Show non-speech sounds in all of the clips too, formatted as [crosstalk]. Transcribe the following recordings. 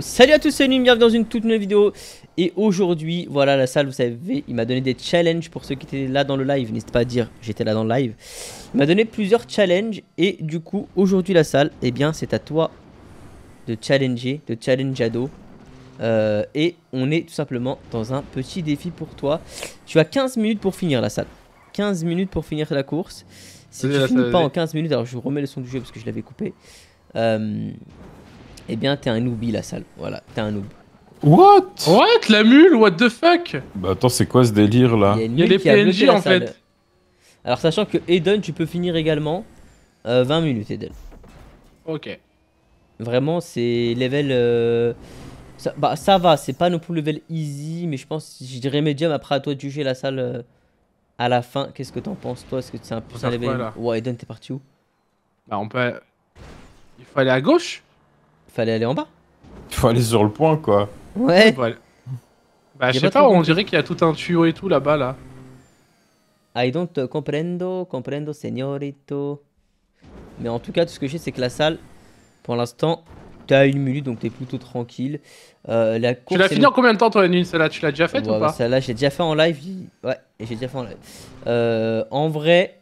Salut à tous, c'est une bienvenue dans une toute nouvelle vidéo Et aujourd'hui, voilà la salle, vous savez, il m'a donné des challenges pour ceux qui étaient là dans le live N'hésitez pas à dire, j'étais là dans le live Il m'a donné plusieurs challenges et du coup, aujourd'hui la salle, eh bien c'est à toi de challenger, de challenger euh, Et on est tout simplement dans un petit défi pour toi Tu as 15 minutes pour finir la salle 15 minutes pour finir la course Si tu finis pas en 15 minutes, alors je vous remets le son du jeu parce que je l'avais coupé euh, eh bien, t'es un noobie, la salle. Voilà, t'es un noob. What What La mule What the fuck Bah attends, c'est quoi ce délire là Il y a, les PNJ en fait. Alors, sachant que Eden, tu peux finir également 20 euh, minutes, Eden. Ok. Vraiment, c'est level. Euh, ça, bah, ça va, c'est pas non plus level easy, mais je pense, je dirais medium. Après, à toi de juger la salle euh, à la fin. Qu'est-ce que t'en penses, toi Est-ce que c'est un, plus un level. ouais, Eden, t'es parti où Bah, on peut. Il faut aller à gauche Fallait aller en bas. Faut aller sur le point, quoi. Ouais. Bah, je sais pas, on dirait qu'il y a tout un tuyau et tout là-bas, là. I don't comprendo, comprendo, señorito. Mais en tout cas, tout ce que j'ai, c'est que la salle, pour l'instant, t'as une minute, donc t'es plutôt tranquille. Euh, la tu l'as fini en combien de temps, toi, une Celle-là, tu l'as déjà faite ou pas Celle-là, j'ai déjà fait en live. Ouais, j'ai déjà fait en live. en vrai,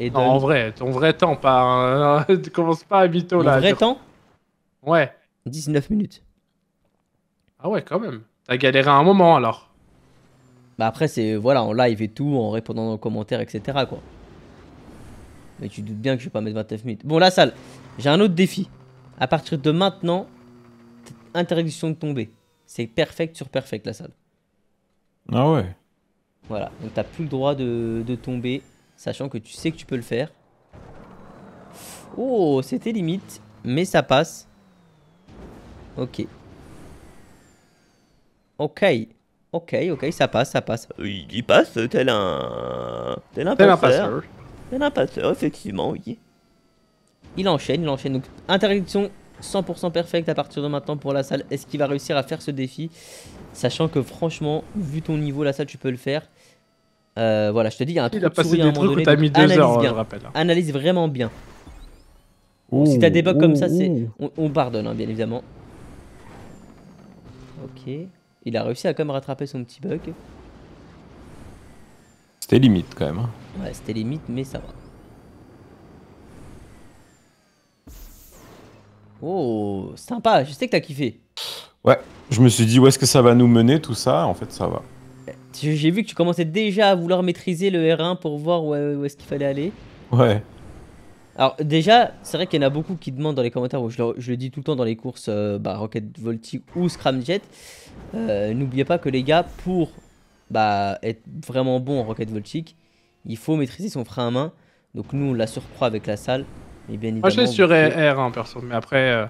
non, en vrai, ton vrai temps, pas. commences [laughs] commence pas à mytho là. Ton vrai temps Ouais. 19 minutes. Ah ouais, quand même. T'as galéré un moment alors. Bah après, c'est voilà, en live et tout, en répondant aux commentaires, etc. quoi. Mais tu doutes bien que je vais pas mettre 29 minutes. Bon, la salle, j'ai un autre défi. À partir de maintenant, interdiction de tomber. C'est perfect sur perfect la salle. Ah ouais. Voilà, donc t'as plus le droit de, de tomber. Sachant que tu sais que tu peux le faire. Oh, c'était limite. Mais ça passe. Ok. Ok. Ok, ok, ça passe, ça passe. Euh, il passe, tel un... Tel un passeur. Tel un passeur, effectivement, oui. Il enchaîne, il enchaîne. Donc, interdiction 100% perfecte à partir de maintenant pour la salle. Est-ce qu'il va réussir à faire ce défi Sachant que franchement, vu ton niveau, la salle, tu peux le faire. Euh, voilà, je te dis, il y a un truc. Il a passé des mis deux analyse hein. Analyse vraiment bien. si t'as des bugs comme ça, c'est on, pardonne, hein, bien évidemment. Ok. Il a réussi à quand même rattraper son petit bug. C'était limite quand même. Hein. Ouais, c'était limite, mais ça va. Oh, sympa, je sais que t'as kiffé. Ouais, je me suis dit où est-ce que ça va nous mener tout ça, en fait ça va j'ai vu que tu commençais déjà à vouloir maîtriser le R1 pour voir où, est-ce qu'il fallait aller. Ouais. Alors déjà, c'est vrai qu'il y en a beaucoup qui demandent dans les commentaires, où je, le, dis tout le temps dans les courses euh, bah, Rocket Voltic ou Scramjet, euh, n'oubliez pas que les gars, pour bah, être vraiment bon en Rocket Voltic, il faut maîtriser son frein à main. Donc nous, on la surcroît avec la salle. Et bien Moi, je suis sur R1, perso, mais après... Euh,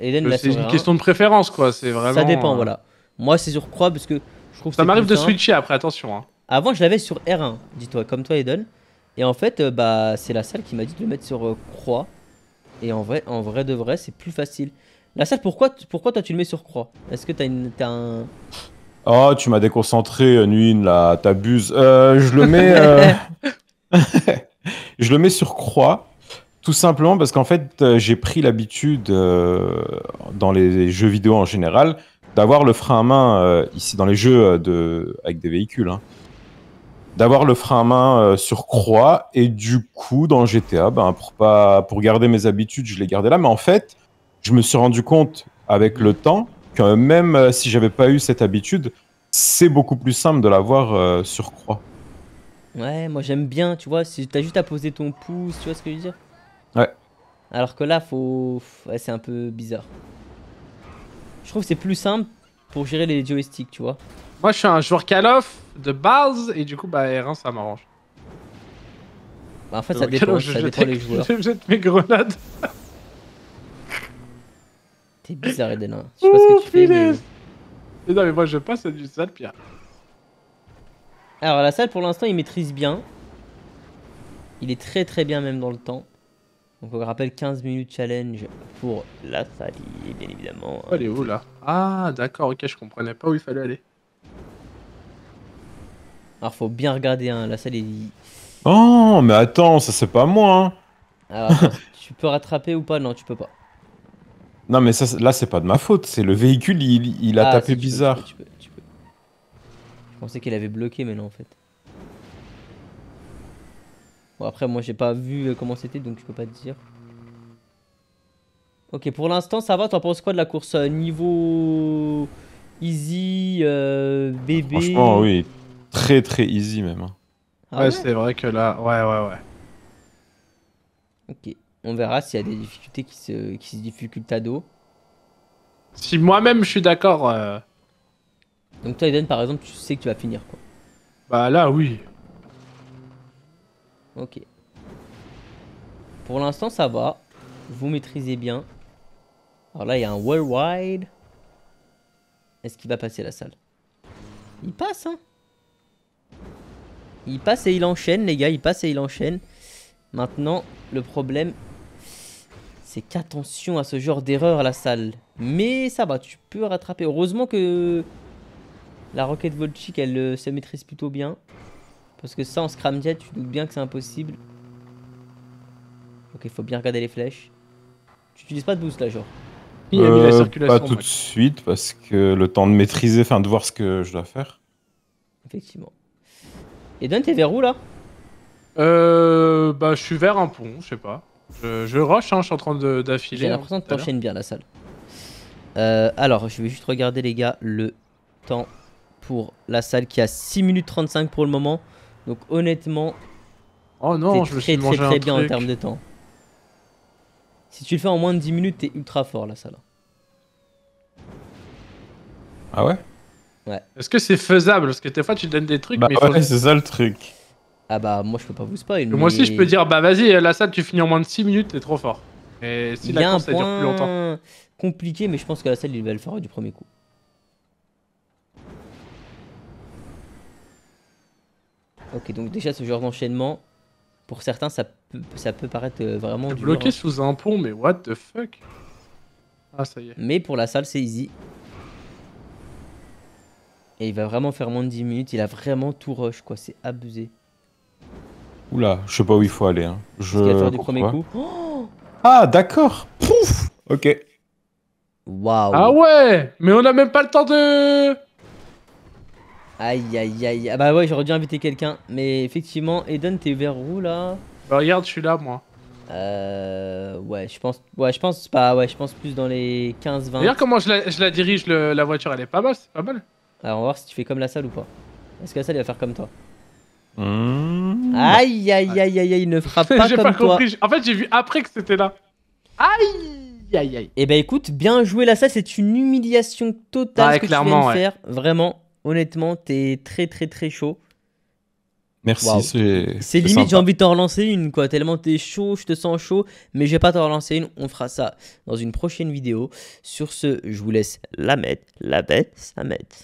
c'est une question de préférence, quoi. C'est vraiment... Ça dépend, euh, voilà. Moi, c'est surcroît parce que ça m'arrive de switcher après, attention. Hein. Avant, je l'avais sur R1, dis-toi, comme toi, Eden. Et en fait, euh, bah, c'est la salle qui m'a dit de le mettre sur euh, croix. Et en vrai, en vrai de vrai, c'est plus facile. La salle, pourquoi, pourquoi toi tu le mets sur croix Est-ce que t'as une, un. Oh, tu m'as déconcentré, euh, Nuin, là, t'abuses. Euh, je le mets. [laughs] je le mets sur croix. Tout simplement parce qu'en fait, j'ai pris l'habitude dans les jeux vidéo en général d'avoir le frein à main euh, ici dans les jeux euh, de, avec des véhicules, hein. d'avoir le frein à main euh, sur croix et du coup dans GTA, ben, pour, pas, pour garder mes habitudes, je l'ai gardé là. Mais en fait, je me suis rendu compte avec le temps que même si si j'avais pas eu cette habitude, c'est beaucoup plus simple de l'avoir sur croix. Ouais, moi j'aime bien, tu vois, si t'as juste à poser ton pouce, tu vois ce que je veux dire Ouais. Alors que là, faut, c'est un peu bizarre. Je trouve que c'est plus simple pour gérer les joysticks, tu vois. Moi, je suis un joueur Call of de base, et du coup, bah, R1, ça m'arrange. Bah, en fait, ça dépend, ça dépend les joueurs. [laughs] Je jette mes grenades. T'es bizarre, Eden. Hein. Je sais pas ce que oh, tu fais. Mais... Non, mais moi, je passe à du sale Pierre. Alors, la salle, pour l'instant, il maîtrise bien. Il est très très bien, même dans le temps. Donc on rappelle 15 minutes challenge pour la salle, bien évidemment. Allez où là Ah d'accord, ok, je comprenais pas où il fallait aller. Alors faut bien regarder, hein, la salle est... Oh mais attends, ça c'est pas moi. Hein. [laughs] tu peux rattraper ou pas Non, tu peux pas. Non mais ça, là c'est pas de ma faute, c'est le véhicule, il, a tapé bizarre. Je pensais qu'il avait bloqué mais non en fait. Bon, après, moi, j'ai pas vu euh, comment c'était, donc je peux pas te dire. Ok, pour l'instant, ça va. T'en penses quoi de la course euh, niveau easy, euh, bébé Franchement, oui. Très, très easy, même. Hein. Ah ouais, c'est vrai que là... Ouais, ouais, ouais. Ok. On verra s'il y a des difficultés qui se, qui se difficultent à dos. Si moi-même, je suis d'accord... Euh... Donc toi, Eden, par exemple, tu sais que tu vas finir, quoi. Bah là, oui. Ok. Pour l'instant, ça va. Vous maîtrisez bien. Alors là, il y a un worldwide. Est-ce qu'il va passer la salle Il passe, hein Il passe et il enchaîne, les gars. Il passe et il enchaîne. Maintenant, le problème, c'est qu'attention à ce genre d'erreur à la salle. Mais ça va, tu peux rattraper. Heureusement que la roquette Volchic, elle euh, se maîtrise plutôt bien. Parce que ça, en scramjet, tu doutes bien que c'est impossible. Ok, faut bien regarder les flèches. Tu utilises pas de boost là, genre Il a mis la euh, circulation. Pas tout de suite, parce que le temps de maîtriser, enfin de voir ce que je dois faire. Effectivement. Et Don, t'es vers où là Euh. Bah, je suis vers un pont, je sais pas. Je, rush, hein, je suis en train d'affiler. J'ai l'impression que t'enchaînes bien la salle. Euh, alors, je vais juste regarder, les gars, le temps pour la salle qui a 6 minutes 35 pour le moment. Donc honnêtement, oh non, je très, très, bien en termes de temps. Si tu le fais en moins de 10 minutes, t'es ultra fort la salle. Ah ouais Ouais. Est-ce que c'est faisable Parce que des fois tu donnes des trucs, bah mais ouais, c'est ça le truc. Ah bah moi je peux pas vous spoiler. Moi aussi je peux dire bah vas-y la salle tu finis en moins de 6 minutes t'es trop fort. Et si la ça dure plus longtemps. Compliqué mais je pense que la salle il va le faire du premier coup. Ok, donc déjà ce genre d'enchaînement, pour certains, ça peut, ça peut paraître euh, vraiment Bloqué hein. sous un pont, mais what the fuck Ah, ça y est. Mais pour la salle, c'est easy. Et il va vraiment faire moins de 10 minutes. Il a vraiment tout rush, quoi. C'est abusé. Oula, je sais pas où il faut aller. Hein. Je. coup. ah, d'accord. Pouf Ok. Waouh. Ah ouais Mais on a même pas le temps de. Aïe aïe aïe. Ah bah ouais, j'aurais dû inviter quelqu'un. Mais effectivement, Eden, t'es vers où là bah, Regarde, je suis là moi. Euh. Ouais, je pense. Ouais, je pense pas. Ouais, je pense plus dans les 15-20. Regarde comment je la, dirige, le, la voiture, elle est pas mal, c'est pas mal. Alors, ah, on va voir si tu fais comme la salle ou pas. Est-ce que la salle, elle va faire comme toi mmh. Aïe aïe aïe aïe aïe, il ne frappe [laughs] pas comme pas compris. En fait, j'ai vu après que c'était là. Aïe Aïe, aïe. Eh ben écoute, bien joué la salle, c'est une humiliation totale ah, ce que tu viens de faire, vraiment. Honnêtement, t'es très très très chaud. Merci. C'est limite, j'ai envie de t'en relancer une, quoi. Tellement t'es chaud, je te sens chaud, mais je vais pas t'en relancer une. On fera ça dans une prochaine vidéo. Sur ce, je vous laisse la mettre, la bête, ça mettre.